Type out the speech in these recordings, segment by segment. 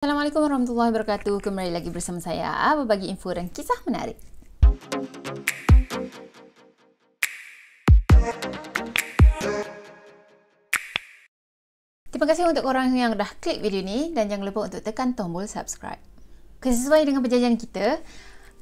Assalamualaikum warahmatullahi wabarakatuh. Kembali lagi bersama saya berbagi info dan kisah menarik. Terima kasih untuk orang yang dah klik video ni dan jangan lupa untuk tekan tombol subscribe. Kesesuaian dengan perjanjian kita,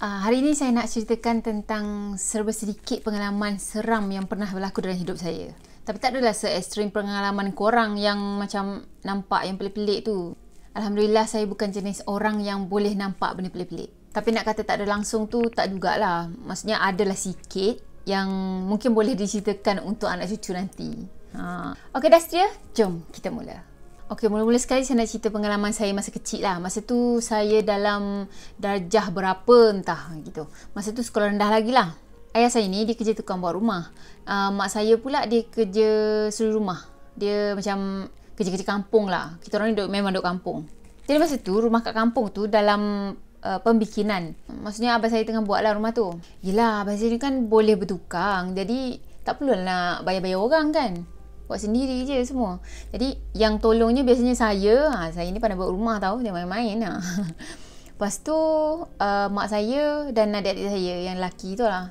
ah, hari ini saya nak ceritakan tentang serba sedikit pengalaman seram yang pernah berlaku dalam hidup saya. Tapi tak adalah se-extreme pengalaman korang yang macam nampak yang pelik-pelik tu. Alhamdulillah saya bukan jenis orang yang boleh nampak benda pelik-pelik. Tapi nak kata tak ada langsung tu tak jugalah. Maksudnya adalah sikit yang mungkin boleh diceritakan untuk anak cucu nanti. Ha. Okey Dastria, jom kita mula. Okey, mula-mula sekali saya nak cerita pengalaman saya masa kecil lah. Masa tu saya dalam darjah berapa entah gitu. Masa tu sekolah rendah lagi lah. Ayah saya ni dia kerja tukang buat rumah. Uh, mak saya pula dia kerja suri rumah. Dia macam kerja-kerja kampung lah. Kita orang ni duduk, memang duduk kampung. Jadi masa tu rumah kat kampung tu dalam uh, pembikinan. Maksudnya abang saya tengah buat lah rumah tu. Yelah abang saya ni kan boleh bertukang. Jadi tak perlu nak bayar-bayar orang kan. Buat sendiri je semua. Jadi yang tolongnya biasanya saya. Ha, saya ni pandai buat rumah tau. Dia main-main lah. Lepas tu uh, mak saya dan adik-adik saya yang lelaki tu lah.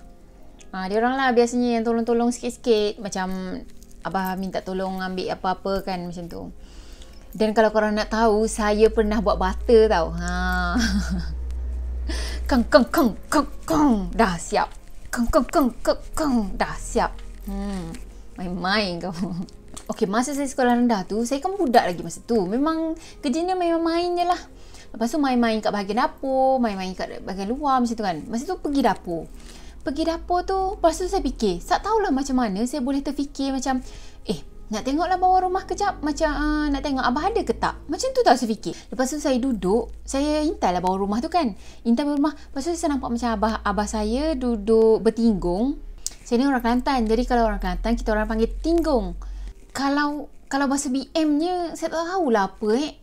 Ha, dia orang lah biasanya yang tolong-tolong sikit-sikit. Macam Abah minta tolong ambil apa-apa kan macam tu. Dan kalau korang nak tahu, saya pernah buat butter tau. Ha. Kong kong kong kong kong dah siap. Kong kong kong kong kong dah siap. Hmm. Main main kau. Okey, masa saya sekolah rendah tu, saya kan budak lagi masa tu. Memang kerjanya main-main je lah. Lepas tu main-main kat bahagian dapur, main-main kat bahagian luar macam tu kan. Masa tu pergi dapur pergi dapur tu lepas tu saya fikir tak tahulah macam mana saya boleh terfikir macam eh nak tengoklah bawah rumah kejap macam uh, nak tengok abah ada ke tak macam tu tak saya fikir lepas tu saya duduk saya intai lah bawah rumah tu kan intai bawah rumah lepas tu saya nampak macam abah abah saya duduk bertinggung saya ni orang Kelantan jadi kalau orang Kelantan kita orang panggil tinggung kalau kalau bahasa BM nya saya tak tahulah apa eh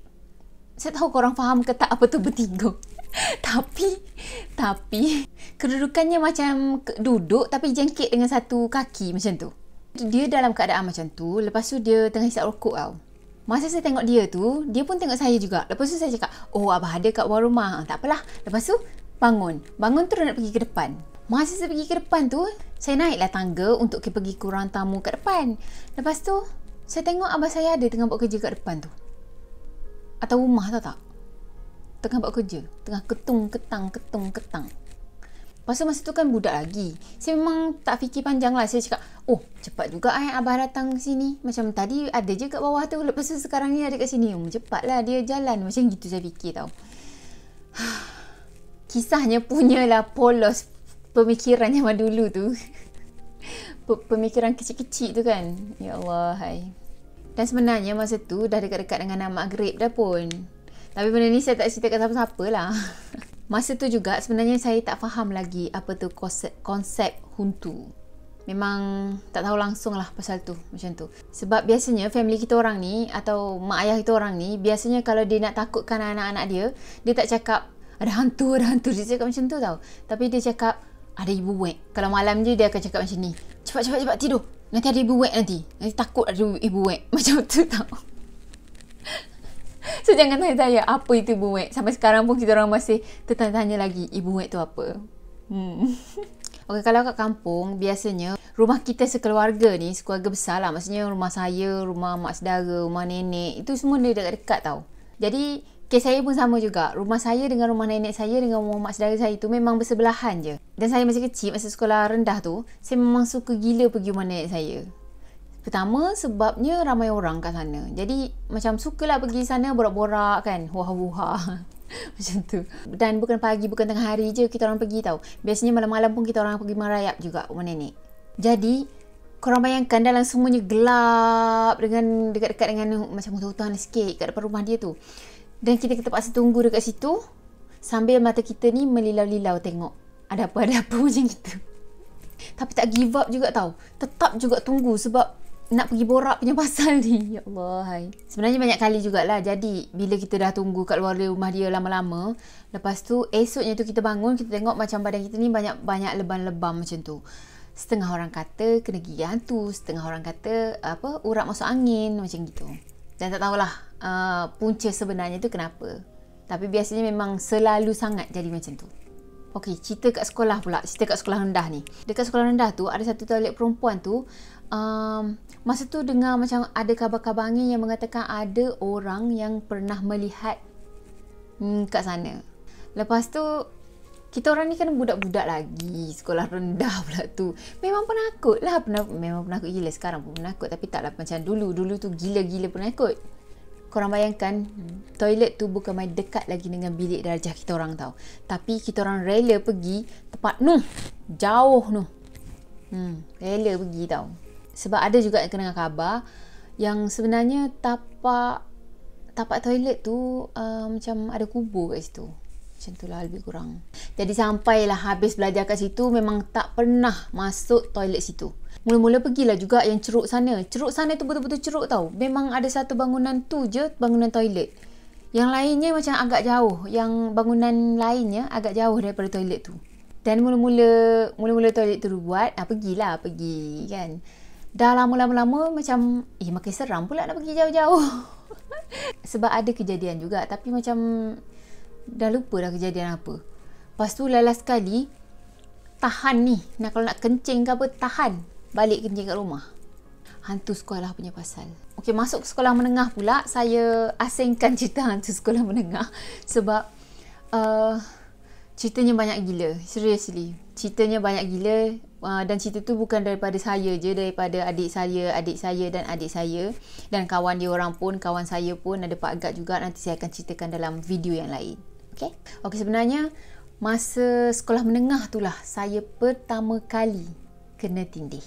saya tahu korang faham ke tak apa tu bertinggung tapi tapi kedudukannya macam duduk tapi jengkit dengan satu kaki macam tu. Dia dalam keadaan macam tu, lepas tu dia tengah hisap rokok tau. Masa saya tengok dia tu, dia pun tengok saya juga. Lepas tu saya cakap, oh Abah ada kat luar rumah. Ah, tak apalah. Lepas tu bangun. Bangun tu nak pergi ke depan. Masa saya pergi ke depan tu, saya naiklah tangga untuk pergi ke ruang tamu kat depan. Lepas tu, saya tengok Abah saya ada tengah buat kerja kat depan tu. Atau rumah tau tak? tengah buat kerja tengah ketung ketang ketung ketang pasal masa tu kan budak lagi saya memang tak fikir panjang lah saya cakap oh cepat juga eh abah datang sini macam tadi ada je kat bawah tu lepas tu sekarang ni ada kat sini um, hmm, cepat lah dia jalan macam gitu saya fikir tau kisahnya punya lah polos pemikiran zaman dulu tu pemikiran kecil-kecil tu kan ya Allah hai dan sebenarnya masa tu dah dekat-dekat dengan maghrib dah pun tapi benda ni saya tak kat siapa-siapa lah. Masa tu juga sebenarnya saya tak faham lagi apa tu konsep, konsep huntu. Memang tak tahu langsung lah pasal tu macam tu. Sebab biasanya family kita orang ni atau mak ayah kita orang ni biasanya kalau dia nak takutkan anak-anak dia, dia tak cakap ada hantu, ada hantu. Dia cakap macam tu tau. Tapi dia cakap ada ibu wek. Kalau malam je dia akan cakap macam ni. Cepat, cepat, cepat tidur. Nanti ada ibu wek nanti. Nanti takut ada ibu wek. Macam tu tau. So jangan tanya saya apa itu ibu muet. Sampai sekarang pun kita orang masih tertanya-tanya lagi ibu muet tu apa. Hmm. Okey kalau kat kampung biasanya rumah kita sekeluarga ni sekeluarga besar lah. Maksudnya rumah saya, rumah mak saudara, rumah nenek itu semua dia dekat-dekat tau. Jadi kes saya pun sama juga. Rumah saya dengan rumah nenek saya dengan rumah mak saudara saya itu memang bersebelahan je. Dan saya masih kecil masa sekolah rendah tu saya memang suka gila pergi rumah nenek saya. Pertama sebabnya ramai orang kat sana. Jadi macam sukalah pergi sana borak-borak kan. Huha-huha. macam tu. Dan bukan pagi, bukan tengah hari je kita orang pergi tau. Biasanya malam-malam pun kita orang pergi merayap juga rumah nenek. Jadi korang bayangkan dalam semuanya gelap dengan dekat-dekat dengan macam hutan-hutan sikit kat depan rumah dia tu. Dan kita terpaksa tunggu dekat situ sambil mata kita ni melilau-lilau tengok ada apa-ada apa macam itu. Tapi tak give up juga tau. Tetap juga tunggu sebab nak pergi borak punya pasal ni. Ya Allah. Hai. Sebenarnya banyak kali jugalah. Jadi bila kita dah tunggu kat luar rumah dia lama-lama. Lepas tu esoknya tu kita bangun. Kita tengok macam badan kita ni banyak-banyak lebam-lebam macam tu. Setengah orang kata kena gigi hantu. Setengah orang kata apa urat masuk angin macam gitu. Dan tak tahulah uh, punca sebenarnya tu kenapa. Tapi biasanya memang selalu sangat jadi macam tu. Okey, cerita kat sekolah pula. Cerita kat sekolah rendah ni. Dekat sekolah rendah tu, ada satu toilet perempuan tu um, masa tu dengar macam ada khabar-khabar angin yang mengatakan ada orang yang pernah melihat hmm, kat sana. Lepas tu kita orang ni kan budak-budak lagi sekolah rendah pula tu memang penakut lah pernah, memang penakut gila sekarang pun penakut tapi taklah macam dulu dulu tu gila-gila penakut korang bayangkan toilet tu bukan main dekat lagi dengan bilik darjah kita orang tau tapi kita orang rela pergi tempat nuh jauh nuh. hmm, rela pergi tau sebab ada juga yang kena khabar yang sebenarnya tapak tapak toilet tu uh, macam ada kubur kat situ. Macam tu lah lebih kurang. Jadi sampailah habis belajar kat situ memang tak pernah masuk toilet situ. Mula-mula pergilah juga yang ceruk sana. Ceruk sana tu betul-betul ceruk tau. Memang ada satu bangunan tu je bangunan toilet. Yang lainnya macam agak jauh. Yang bangunan lainnya agak jauh daripada toilet tu. Dan mula-mula mula-mula toilet tu buat, ah pergilah pergi kan. Dah lama-lama-lama macam Eh makin seram pula nak pergi jauh-jauh Sebab ada kejadian juga Tapi macam Dah lupa dah kejadian apa Lepas tu lalas sekali Tahan ni nak, Kalau nak kencing ke apa Tahan Balik kencing kat rumah Hantu sekolah punya pasal Okay masuk ke sekolah menengah pula Saya asingkan cerita hantu sekolah menengah Sebab uh, Ceritanya banyak gila Seriously Ceritanya banyak gila Ah, dan cerita tu bukan daripada saya je daripada adik saya adik saya dan adik saya dan kawan dia orang pun kawan saya pun ada Pak Gad juga nanti saya akan ceritakan dalam video yang lain okey okey sebenarnya masa sekolah menengah itulah saya pertama kali kena tindih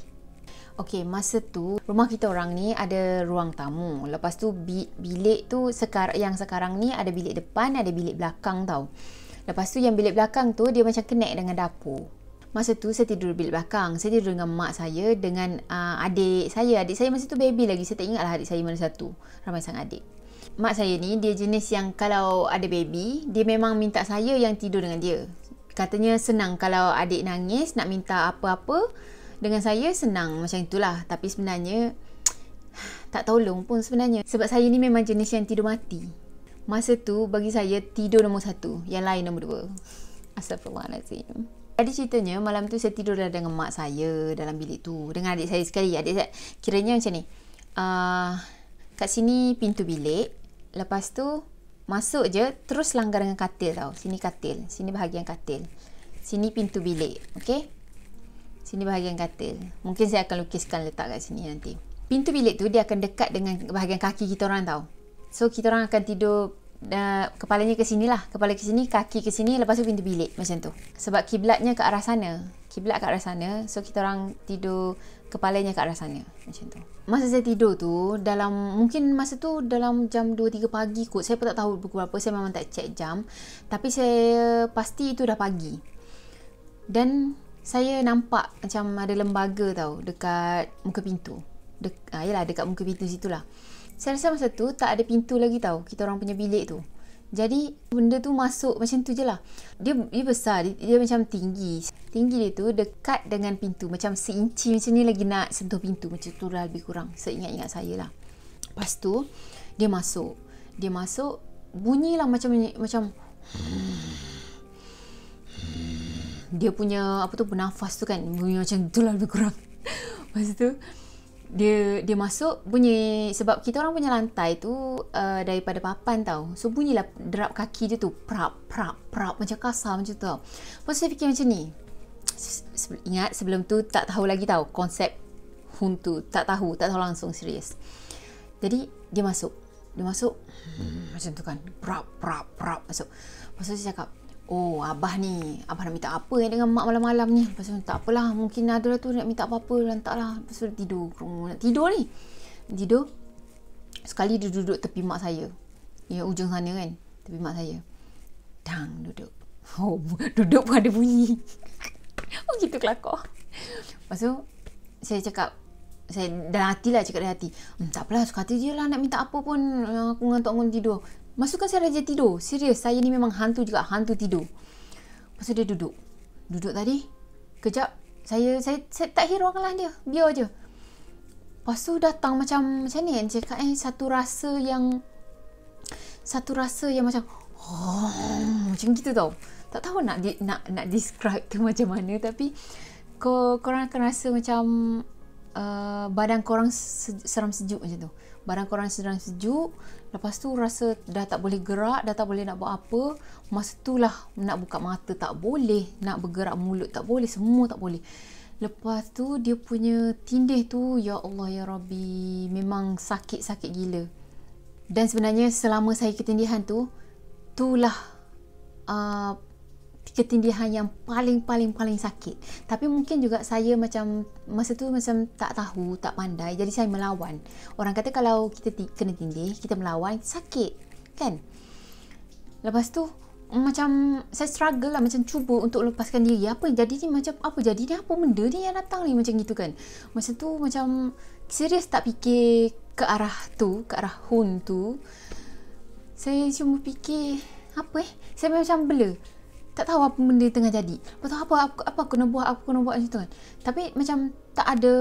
Okey, masa tu rumah kita orang ni ada ruang tamu. Lepas tu bilik tu sekarang yang sekarang ni ada bilik depan, ada bilik belakang tau. Lepas tu yang bilik belakang tu dia macam connect dengan dapur. Masa tu saya tidur bilik belakang. Saya tidur dengan mak saya dengan uh, adik saya. Adik saya masa tu baby lagi. Saya tak ingatlah adik saya mana satu. Ramai sangat adik. Mak saya ni dia jenis yang kalau ada baby, dia memang minta saya yang tidur dengan dia. Katanya senang kalau adik nangis nak minta apa-apa dengan saya senang macam itulah. Tapi sebenarnya tak tolong pun sebenarnya. Sebab saya ni memang jenis yang tidur mati. Masa tu bagi saya tidur nombor satu. Yang lain nombor dua. Astagfirullahaladzim. Ada ceritanya malam tu saya tidurlah dengan mak saya dalam bilik tu dengan adik saya sekali. Adik saya kiranya macam ni. Uh, kat sini pintu bilik. Lepas tu masuk je terus langgar dengan katil tau. Sini katil. Sini bahagian katil. Sini pintu bilik. Okay. Sini bahagian katil. Mungkin saya akan lukiskan letak kat sini nanti. Pintu bilik tu dia akan dekat dengan bahagian kaki kita orang tau. So kita orang akan tidur kepalanya ke sini lah. Kepala ke sini, kaki ke sini, lepas tu pintu bilik macam tu. Sebab kiblatnya ke arah sana. Kiblat ke arah sana, so kita orang tidur kepalanya ke arah sana macam tu. Masa saya tidur tu, dalam mungkin masa tu dalam jam 2-3 pagi kot. Saya pun tak tahu pukul berapa, saya memang tak check jam. Tapi saya pasti itu dah pagi. Dan saya nampak macam ada lembaga tau dekat muka pintu. Dek, ah, yelah, dekat muka pintu situlah. lah. Saya rasa masa tu tak ada pintu lagi tau kita orang punya bilik tu. Jadi benda tu masuk macam tu je lah. Dia, dia besar, dia, dia macam tinggi. Tinggi dia tu dekat dengan pintu. Macam seinci macam ni lagi nak sentuh pintu. Macam tu lah lebih kurang. Seingat-ingat saya lah. Lepas tu dia masuk. Dia masuk bunyi lah macam macam dia punya apa tu bernafas tu kan bunyi macam tu lah lebih kurang. Lepas tu dia dia masuk bunyi sebab kita orang punya lantai tu uh, daripada papan tau. So bunyilah derap kaki dia tu prap prap prap macam kasar macam tu. Pasal saya fikir macam ni. Se- ingat sebelum tu tak tahu lagi tau konsep hantu, tak tahu, tak tahu langsung serius. Jadi dia masuk. Dia masuk hmm. macam tu kan. Prap prap prap masuk. Pasal saya cakap, Oh, Abah ni. Abah nak minta apa yang dengan Mak malam-malam ni? Lepas tu, tak apalah. Mungkin Nadra lah tu nak minta apa-apa. Lantaklah. Lepas tu, tidur. Nak tidur ni. Tidur. Sekali dia duduk tepi Mak saya. Ya, ujung sana kan. Tepi Mak saya. Dang, duduk. Oh, duduk pun ada bunyi. oh, gitu kelakor. Lepas tu, saya cakap. Saya dalam hati lah cakap dalam hati. Hm, tak apalah, suka hati je lah nak minta apa pun. Aku ngantuk-ngantuk tidur. Masukkan saya raja tidur. Serius, saya ni memang hantu juga. Hantu tidur. Lepas dia duduk. Duduk tadi. Kejap. Saya, saya, saya tak hiraukanlah dia. Biar je. Lepas tu datang macam, macam ni kan cakap eh. Satu rasa yang, satu rasa yang macam, oh, macam gitu tau. Tak tahu nak di, nak nak describe tu macam mana tapi kau korang akan rasa macam uh, badan korang seram sejuk macam tu badan korang sedang sejuk lepas tu rasa dah tak boleh gerak dah tak boleh nak buat apa masa tu lah nak buka mata tak boleh nak bergerak mulut tak boleh semua tak boleh lepas tu dia punya tindih tu ya Allah ya Rabbi memang sakit-sakit gila dan sebenarnya selama saya ketindihan tu itulah uh, ah, ketindihan yang paling-paling-paling sakit. Tapi mungkin juga saya macam masa tu macam tak tahu, tak pandai. Jadi saya melawan. Orang kata kalau kita kena tindih, kita melawan, sakit. Kan? Lepas tu, macam saya struggle lah macam cuba untuk lepaskan diri apa yang jadi ni macam apa jadi ni apa benda ni yang datang ni macam gitu kan masa tu macam serius tak fikir ke arah tu ke arah hun tu saya cuma fikir apa eh saya macam bela tak tahu apa benda tengah jadi. Tak tahu apa apa, apa aku nak buat, apa aku nak buat macam tu kan. Tapi macam tak ada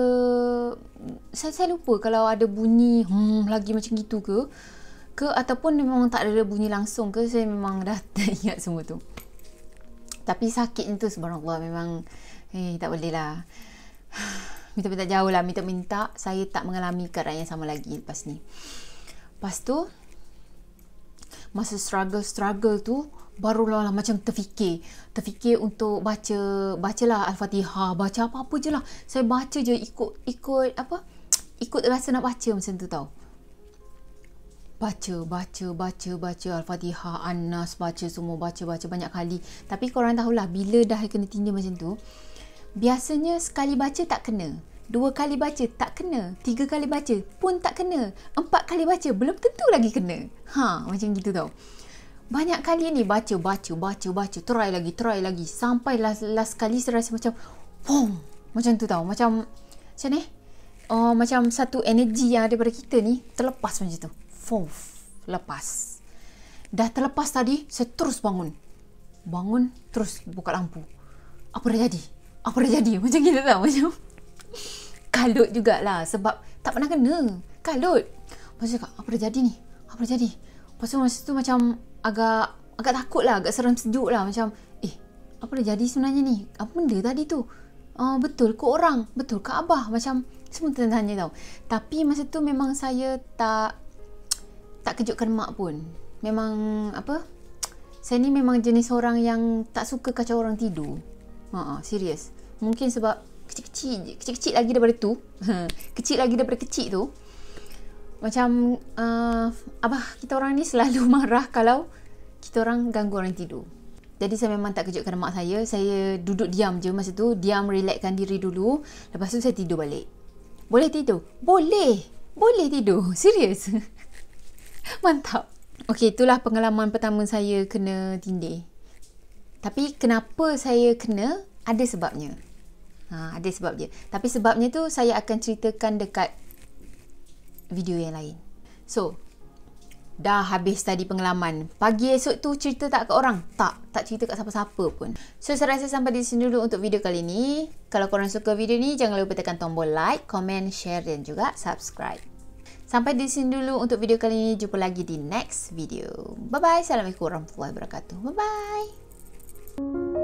saya saya lupa kalau ada bunyi hmm lagi macam gitu ke ke ataupun memang tak ada bunyi langsung ke saya memang dah tak ingat semua tu. Tapi sakit tu subhanallah memang eh tak boleh lah. Minta-minta jauh lah, minta-minta saya tak mengalami keadaan yang sama lagi lepas ni. Lepas tu, masa struggle-struggle tu, barulah lah macam terfikir terfikir untuk baca bacalah al-fatihah baca apa-apa je lah saya baca je ikut ikut apa ikut rasa nak baca macam tu tau baca baca baca baca al-fatihah annas baca semua baca baca banyak kali tapi korang tahulah bila dah kena tinja macam tu biasanya sekali baca tak kena Dua kali baca tak kena. Tiga kali baca pun tak kena. Empat kali baca belum tentu lagi kena. Ha, macam gitu tau banyak kali ni baca, baca, baca, baca, try lagi, try lagi. Sampai last, last kali saya rasa macam, boom! Macam tu tau. Macam, macam ni. Eh? macam satu energi yang ada pada kita ni, terlepas macam tu. Boom! Lepas. Dah terlepas tadi, saya terus bangun. Bangun, terus buka lampu. Apa dah jadi? Apa dah jadi? Macam kita tau. Macam, kalut jugalah. Sebab tak pernah kena. Kalut. Macam cakap, apa dah jadi ni? Apa dah jadi? Pasal masa tu macam, agak agak takut lah, agak seram sejuk lah macam eh apa dah jadi sebenarnya ni? Apa benda tadi tu? Uh, betul ke orang? Betul ke Abah? Macam semua tanya-tanya tau. Tapi masa tu memang saya tak tak kejutkan mak pun. Memang apa? Saya ni memang jenis orang yang tak suka kacau orang tidur. Ha, uh, serius. Mungkin sebab kecil-kecil Kecil-kecil lagi daripada tu. kecil lagi daripada kecil tu macam uh, abah kita orang ni selalu marah kalau kita orang ganggu orang tidur. Jadi saya memang tak kejutkan mak saya. Saya duduk diam je masa tu. Diam, relaxkan diri dulu. Lepas tu saya tidur balik. Boleh tidur? Boleh. Boleh tidur. Serius. Mantap. Okay, itulah pengalaman pertama saya kena tindih. Tapi kenapa saya kena? Ada sebabnya. Ha, ada sebab dia. Tapi sebabnya tu saya akan ceritakan dekat video yang lain. So, dah habis tadi pengalaman. Pagi esok tu cerita tak ke orang? Tak, tak cerita kat siapa-siapa pun. So, saya rasa sampai di sini dulu untuk video kali ni. Kalau korang suka video ni, jangan lupa tekan tombol like, komen, share dan juga subscribe. Sampai di sini dulu untuk video kali ini. Jumpa lagi di next video. Bye-bye. Assalamualaikum warahmatullahi wabarakatuh. Bye-bye.